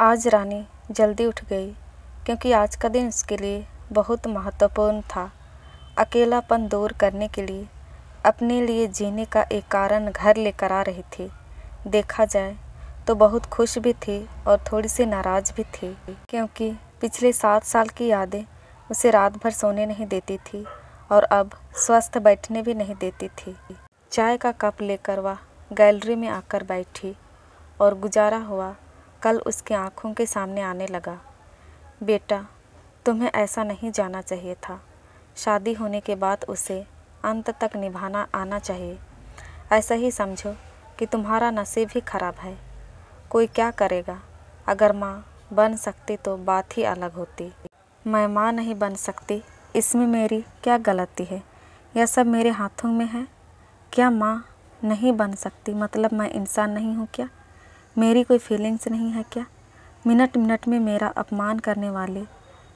आज रानी जल्दी उठ गई क्योंकि आज का दिन उसके लिए बहुत महत्वपूर्ण था अकेलापन दूर करने के लिए अपने लिए जीने का एक कारण घर लेकर आ रही थी देखा जाए तो बहुत खुश भी थी और थोड़ी सी नाराज़ भी थी क्योंकि पिछले सात साल की यादें उसे रात भर सोने नहीं देती थी और अब स्वस्थ बैठने भी नहीं देती थी चाय का कप लेकर वह गैलरी में आकर बैठी और गुजारा हुआ कल उसकी आंखों के सामने आने लगा बेटा तुम्हें ऐसा नहीं जाना चाहिए था शादी होने के बाद उसे अंत तक निभाना आना चाहिए ऐसा ही समझो कि तुम्हारा नसीब ही खराब है कोई क्या करेगा अगर माँ बन सकती तो बात ही अलग होती मैं माँ नहीं बन सकती इसमें मेरी क्या गलती है यह सब मेरे हाथों में है क्या माँ नहीं बन सकती मतलब मैं इंसान नहीं हूँ क्या मेरी कोई फीलिंग्स नहीं है क्या मिनट मिनट में मेरा अपमान करने वाले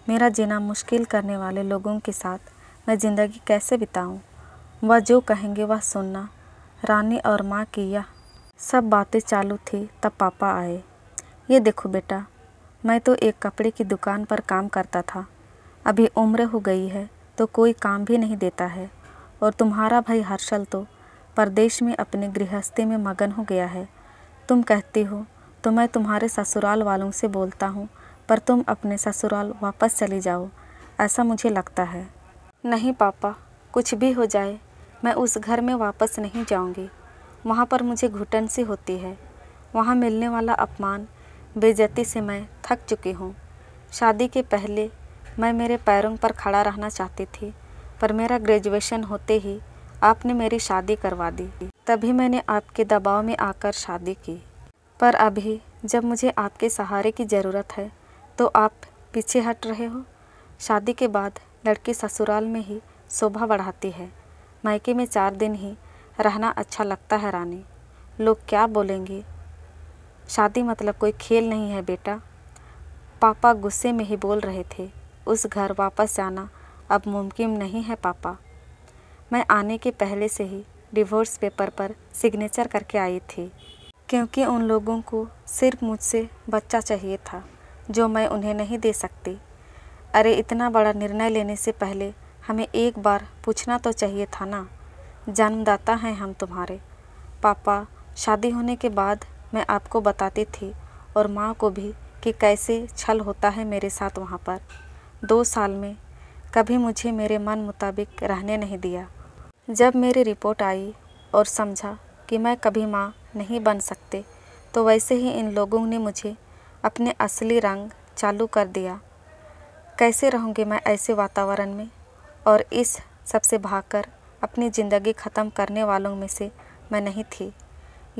मेरा जीना मुश्किल करने वाले लोगों के साथ मैं ज़िंदगी कैसे बिताऊं? वह जो कहेंगे वह सुनना रानी और माँ की यह सब बातें चालू थी तब पापा आए ये देखो बेटा मैं तो एक कपड़े की दुकान पर काम करता था अभी उम्र हो गई है तो कोई काम भी नहीं देता है और तुम्हारा भाई हर्षल तो प्रदेश में अपने गृहस्थी में मगन हो गया है तुम कहती हो तो मैं तुम्हारे ससुराल वालों से बोलता हूँ पर तुम अपने ससुराल वापस चली जाओ ऐसा मुझे लगता है नहीं पापा कुछ भी हो जाए मैं उस घर में वापस नहीं जाऊँगी वहाँ पर मुझे घुटन सी होती है वहाँ मिलने वाला अपमान बेजती से मैं थक चुकी हूँ शादी के पहले मैं मेरे पैरों पर खड़ा रहना चाहती थी पर मेरा ग्रेजुएशन होते ही आपने मेरी शादी करवा दी तभी मैंने आपके दबाव में आकर शादी की पर अभी जब मुझे आपके सहारे की ज़रूरत है तो आप पीछे हट रहे हो शादी के बाद लड़की ससुराल में ही शोभा बढ़ाती है मायके में चार दिन ही रहना अच्छा लगता है रानी लोग क्या बोलेंगे शादी मतलब कोई खेल नहीं है बेटा पापा गुस्से में ही बोल रहे थे उस घर वापस जाना अब मुमकिन नहीं है पापा मैं आने के पहले से ही डिवोर्स पेपर पर सिग्नेचर करके आई थी क्योंकि उन लोगों को सिर्फ मुझसे बच्चा चाहिए था जो मैं उन्हें नहीं दे सकती अरे इतना बड़ा निर्णय लेने से पहले हमें एक बार पूछना तो चाहिए था ना जन्मदाता हैं हम तुम्हारे पापा शादी होने के बाद मैं आपको बताती थी और माँ को भी कि कैसे छल होता है मेरे साथ वहाँ पर दो साल में कभी मुझे मेरे मन मुताबिक रहने नहीं दिया जब मेरी रिपोर्ट आई और समझा कि मैं कभी माँ नहीं बन सकते तो वैसे ही इन लोगों ने मुझे अपने असली रंग चालू कर दिया कैसे रहूँगी मैं ऐसे वातावरण में और इस सबसे भाग भागकर अपनी ज़िंदगी ख़त्म करने वालों में से मैं नहीं थी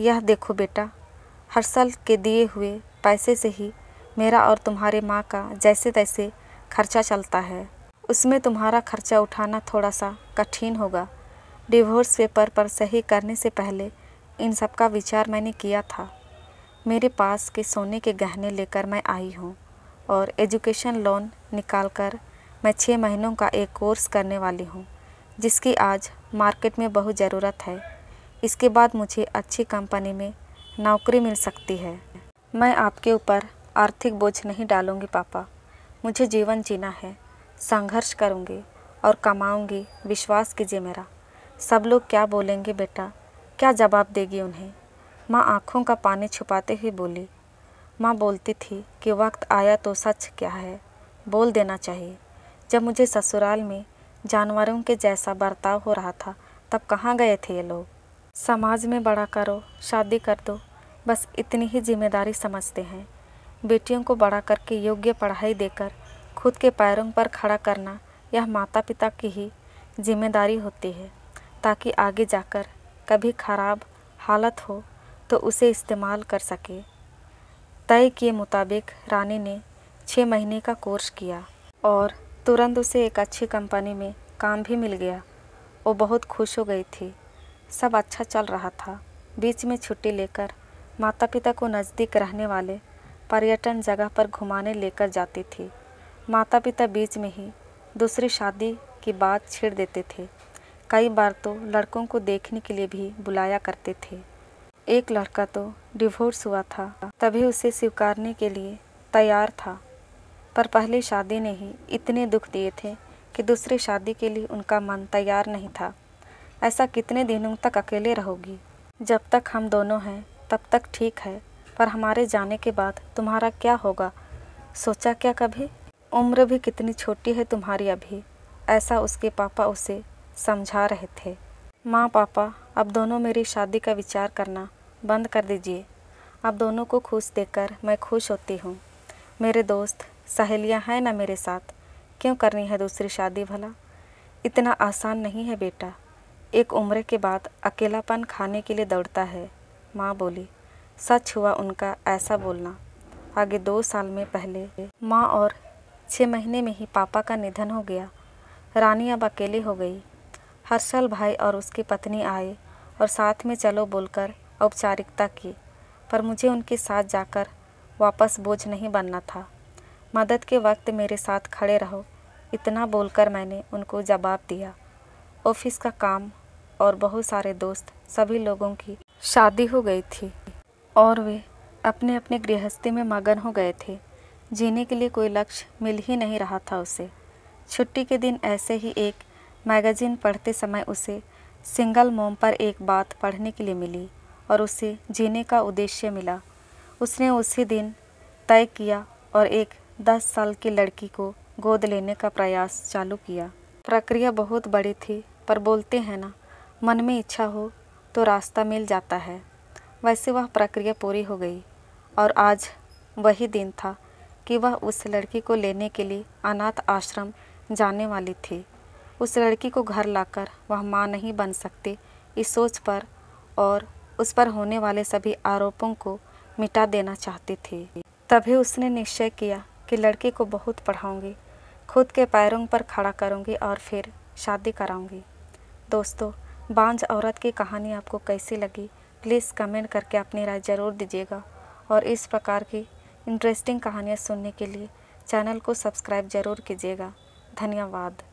यह देखो बेटा हर्षल के दिए हुए पैसे से ही मेरा और तुम्हारे माँ का जैसे तैसे खर्चा चलता है उसमें तुम्हारा खर्चा उठाना थोड़ा सा कठिन होगा डिवोर्स पेपर पर सही करने से पहले इन सब का विचार मैंने किया था मेरे पास के सोने के गहने लेकर मैं आई हूँ और एजुकेशन लोन निकाल कर मैं छः महीनों का एक कोर्स करने वाली हूँ जिसकी आज मार्केट में बहुत ज़रूरत है इसके बाद मुझे अच्छी कंपनी में नौकरी मिल सकती है मैं आपके ऊपर आर्थिक बोझ नहीं डालूंगी पापा मुझे जीवन जीना है संघर्ष करूंगी और कमाऊंगी विश्वास कीजिए मेरा सब लोग क्या बोलेंगे बेटा क्या जवाब देगी उन्हें माँ आँखों का पानी छुपाते हुए बोली माँ बोलती थी कि वक्त आया तो सच क्या है बोल देना चाहिए जब मुझे ससुराल में जानवरों के जैसा बर्ताव हो रहा था तब कहाँ गए थे ये लोग समाज में बड़ा करो शादी कर दो बस इतनी ही जिम्मेदारी समझते हैं बेटियों को बड़ा करके योग्य पढ़ाई देकर खुद के पैरों पर खड़ा करना यह माता पिता की ही जिम्मेदारी होती है ताकि आगे जाकर कभी ख़राब हालत हो तो उसे इस्तेमाल कर सके तय के मुताबिक रानी ने छः महीने का कोर्स किया और तुरंत उसे एक अच्छी कंपनी में काम भी मिल गया वो बहुत खुश हो गई थी सब अच्छा चल रहा था बीच में छुट्टी लेकर माता पिता को नज़दीक रहने वाले पर्यटन जगह पर घुमाने लेकर जाती थी माता पिता बीच में ही दूसरी शादी की बात छेड़ देते थे कई बार तो लड़कों को देखने के लिए भी बुलाया करते थे एक लड़का तो डिवोर्स हुआ था तभी उसे स्वीकारने के लिए तैयार था पर पहली शादी ने ही इतने दुख दिए थे कि दूसरी शादी के लिए उनका मन तैयार नहीं था ऐसा कितने दिनों तक अकेले रहोगी जब तक हम दोनों हैं तब तक ठीक है पर हमारे जाने के बाद तुम्हारा क्या होगा सोचा क्या कभी उम्र भी कितनी छोटी है तुम्हारी अभी ऐसा उसके पापा उसे समझा रहे थे माँ पापा अब दोनों मेरी शादी का विचार करना बंद कर दीजिए आप दोनों को खुश देखकर मैं खुश होती हूँ मेरे दोस्त सहेलियाँ हैं ना मेरे साथ क्यों करनी है दूसरी शादी भला इतना आसान नहीं है बेटा एक उम्र के बाद अकेलापन खाने के लिए दौड़ता है माँ बोली सच हुआ उनका ऐसा बोलना आगे दो साल में पहले माँ और छः महीने में ही पापा का निधन हो गया रानी अब अकेली हो गई हर्षल भाई और उसकी पत्नी आए और साथ में चलो बोलकर औपचारिकता की पर मुझे उनके साथ जाकर वापस बोझ नहीं बनना था मदद के वक्त मेरे साथ खड़े रहो इतना बोलकर मैंने उनको जवाब दिया ऑफिस का काम और बहुत सारे दोस्त सभी लोगों की शादी हो गई थी और वे अपने अपने गृहस्थी में मगन हो गए थे जीने के लिए कोई लक्ष्य मिल ही नहीं रहा था उसे छुट्टी के दिन ऐसे ही एक मैगज़ीन पढ़ते समय उसे सिंगल मोम पर एक बात पढ़ने के लिए मिली और उसे जीने का उद्देश्य मिला उसने उसी दिन तय किया और एक दस साल की लड़की को गोद लेने का प्रयास चालू किया प्रक्रिया बहुत बड़ी थी पर बोलते हैं ना मन में इच्छा हो तो रास्ता मिल जाता है वैसे वह प्रक्रिया पूरी हो गई और आज वही दिन था कि वह उस लड़की को लेने के लिए अनाथ आश्रम जाने वाली थी उस लड़की को घर लाकर वह मां नहीं बन सकती इस सोच पर और उस पर होने वाले सभी आरोपों को मिटा देना चाहती थी तभी उसने निश्चय किया कि लड़की को बहुत पढ़ाऊंगी खुद के पैरों पर खड़ा करूंगी और फिर शादी कराऊंगी दोस्तों बांझ औरत की कहानी आपको कैसी लगी प्लीज़ कमेंट करके अपनी राय ज़रूर दीजिएगा और इस प्रकार की इंटरेस्टिंग कहानियाँ सुनने के लिए चैनल को सब्सक्राइब ज़रूर कीजिएगा धन्यवाद